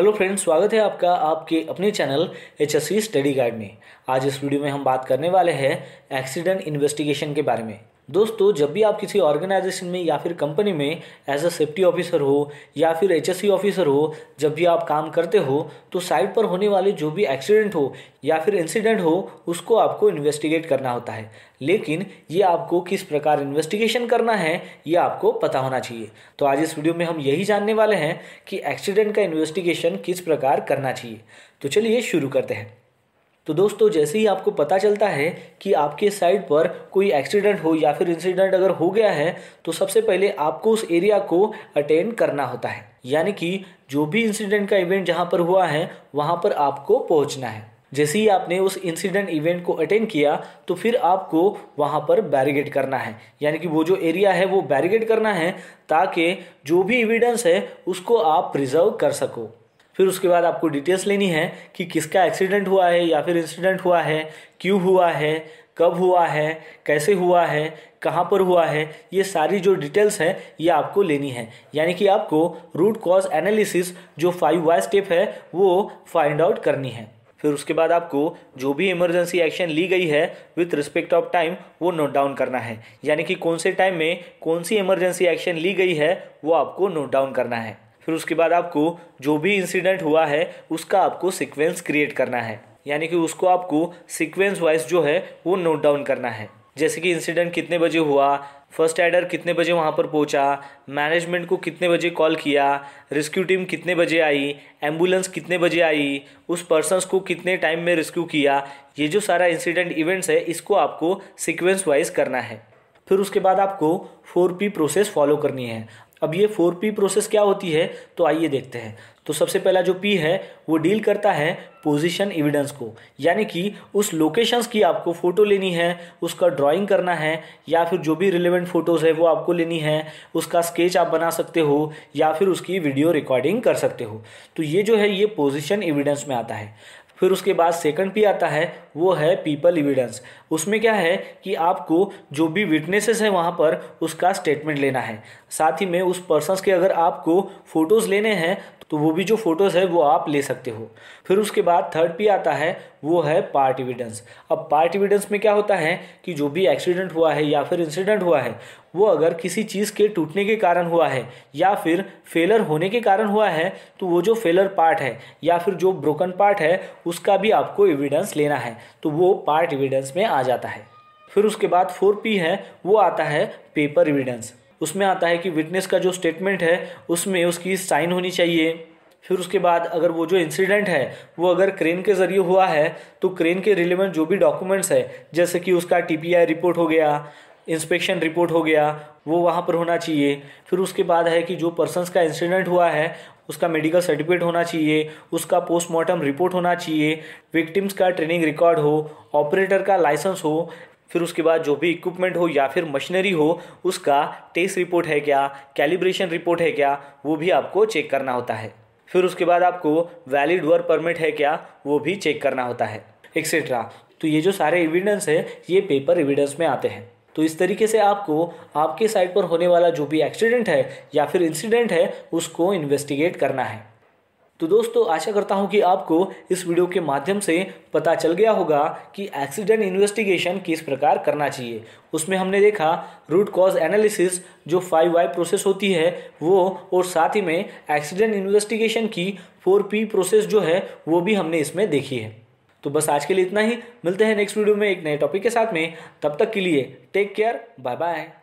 hello friends स्वागत है आपका आपके अपने channel H S study guide में आज इस वीडियो में हम बात करने वाले हैं एक्सीडेंट इन्वेस्टिगेशन के बारे में दोस्तों जब भी आप किसी ऑर्गेनाइजेशन में या फिर कंपनी में एज अ सेफ्टी ऑफिसर हो या फिर एच ऑफिसर हो जब भी आप काम करते हो तो साइट पर होने वाले जो भी एक्सीडेंट हो या फिर इंसिडेंट हो उसको आपको इन्वेस्टिगेट करना होता है लेकिन ये आपको किस प्रकार इन्वेस्टिगेशन करना है ये आपको पता होना चाहिए तो आज इस वीडियो में हम यही जानने वाले हैं कि एक्सीडेंट का इन्वेस्टिगेशन किस प्रकार करना चाहिए तो चलिए शुरू करते हैं तो दोस्तों जैसे ही आपको पता चलता है कि आपके साइड पर कोई एक्सीडेंट हो या फिर इंसिडेंट अगर हो गया है तो सबसे पहले आपको उस एरिया को अटेंड करना होता है यानी कि जो भी इंसिडेंट का इवेंट जहाँ पर हुआ है वहाँ पर आपको पहुँचना है जैसे ही आपने उस इंसिडेंट इवेंट को अटेंड किया तो फिर आपको वहाँ पर बैरिगेट करना है यानी कि वो जो एरिया है वो बैरिगेट करना है ताकि जो भी एविडेंस है उसको आप प्रिजर्व कर सको फिर उसके बाद आपको डिटेल्स लेनी है कि किसका एक्सीडेंट हुआ है या फिर इंसिडेंट हुआ है क्यों हुआ है कब हुआ है कैसे हुआ है कहाँ पर हुआ है ये सारी जो डिटेल्स हैं ये आपको लेनी है यानी कि आपको रूट कॉज एनालिसिस जो फाइव वाई स्टेप है वो फाइंड आउट करनी है फिर उसके बाद आपको जो भी इमरजेंसी एक्शन ली गई है विथ रिस्पेक्ट ऑफ टाइम वो नोट डाउन करना है यानी कि कौन से टाइम में कौन सी इमरजेंसी एक्शन ली गई है वो आपको नोट डाउन करना है फिर उसके बाद आपको जो भी इंसिडेंट हुआ है उसका आपको सिक्वेंस क्रिएट करना है यानी कि उसको आपको सिक्वेंस वाइज जो है वो नोट डाउन करना है जैसे कि इंसिडेंट कितने बजे हुआ फर्स्ट एडर कितने बजे वहाँ पर पहुँचा मैनेजमेंट को कितने बजे कॉल किया रेस्क्यू टीम कितने बजे आई एम्बुलेंस कितने बजे आई उस पर्सनस को कितने टाइम में रेस्क्यू किया ये जो सारा इंसिडेंट इवेंट्स है इसको आपको सिक्वेंस वाइज करना है फिर उसके बाद आपको फोर पी प्रोसेस फॉलो करनी है अब ये फोर पी प्रोसेस क्या होती है तो आइए देखते हैं तो सबसे पहला जो पी है वो डील करता है पोजीशन एविडेंस को यानी कि उस लोकेशंस की आपको फ़ोटो लेनी है उसका ड्राइंग करना है या फिर जो भी रिलेवेंट फ़ोटोज़ है वो आपको लेनी है उसका स्केच आप बना सकते हो या फिर उसकी वीडियो रिकॉर्डिंग कर सकते हो तो ये जो है ये पोजीशन एविडेंस में आता है फिर उसके बाद सेकंड पी आता है वो है पीपल इविडेंस उसमें क्या है कि आपको जो भी विटनेसेस है वहाँ पर उसका स्टेटमेंट लेना है साथ ही में उस पर्सनस के अगर आपको फ़ोटोज़ लेने हैं तो वो भी जो फ़ोटोज़ है वो आप ले सकते हो फिर उसके बाद थर्ड पी आता है वो है पार्ट इविडेंस अब पार्ट इविडेंस में क्या होता है कि जो भी एक्सीडेंट हुआ है या फिर इंसिडेंट हुआ है वो अगर किसी चीज़ के टूटने के कारण हुआ है या फिर फेलर होने के कारण हुआ है तो वो जो फेलर पार्ट है या फिर जो ब्रोकन पार्ट है उसका भी आपको एविडेंस लेना है तो वो पार्ट एविडेंस में आ जाता है फिर उसके बाद फोर पी है वो आता है पेपर एविडेंस उसमें आता है कि विटनेस का जो स्टेटमेंट है उसमें उसकी साइन होनी चाहिए फिर उसके बाद अगर वो जो इंसिडेंट है वो अगर क्रेन के ज़रिए हुआ है तो क्रेन के रिलेवेंट जो भी डॉक्यूमेंट्स है जैसे कि उसका टीपीआई रिपोर्ट हो गया इंस्पेक्शन रिपोर्ट हो गया वो वहाँ पर होना चाहिए फिर उसके बाद है कि जो पर्सनस का इंसिडेंट हुआ है उसका मेडिकल सर्टिफिकेट होना चाहिए उसका पोस्टमार्टम रिपोर्ट होना चाहिए विक्टिम्स का ट्रेनिंग रिकॉर्ड हो ऑपरेटर का लाइसेंस हो फिर उसके बाद जो भी इक्विपमेंट हो या फिर मशीनरी हो उसका टेस्ट रिपोर्ट है क्या कैलिब्रेशन रिपोर्ट है क्या वो भी आपको चेक करना होता है फिर उसके बाद आपको वैलिड वर्क परमिट है क्या वो भी चेक करना होता है एक्सेट्रा तो ये जो सारे एविडेंस है ये पेपर एविडेंस में आते हैं तो इस तरीके से आपको आपके साइड पर होने वाला जो भी एक्सीडेंट है या फिर इंसिडेंट है उसको इन्वेस्टिगेट करना है तो दोस्तों आशा करता हूँ कि आपको इस वीडियो के माध्यम से पता चल गया होगा कि एक्सीडेंट इन्वेस्टिगेशन किस प्रकार करना चाहिए उसमें हमने देखा रूट कॉज एनालिसिस जो फाइव वाई प्रोसेस होती है वो और साथ ही में एक्सीडेंट इन्वेस्टिगेशन की फोर पी प्रोसेस जो है वो भी हमने इसमें देखी है तो बस आज के लिए इतना ही मिलते हैं नेक्स्ट वीडियो में एक नए टॉपिक के साथ में तब तक के लिए टेक केयर बाय बाय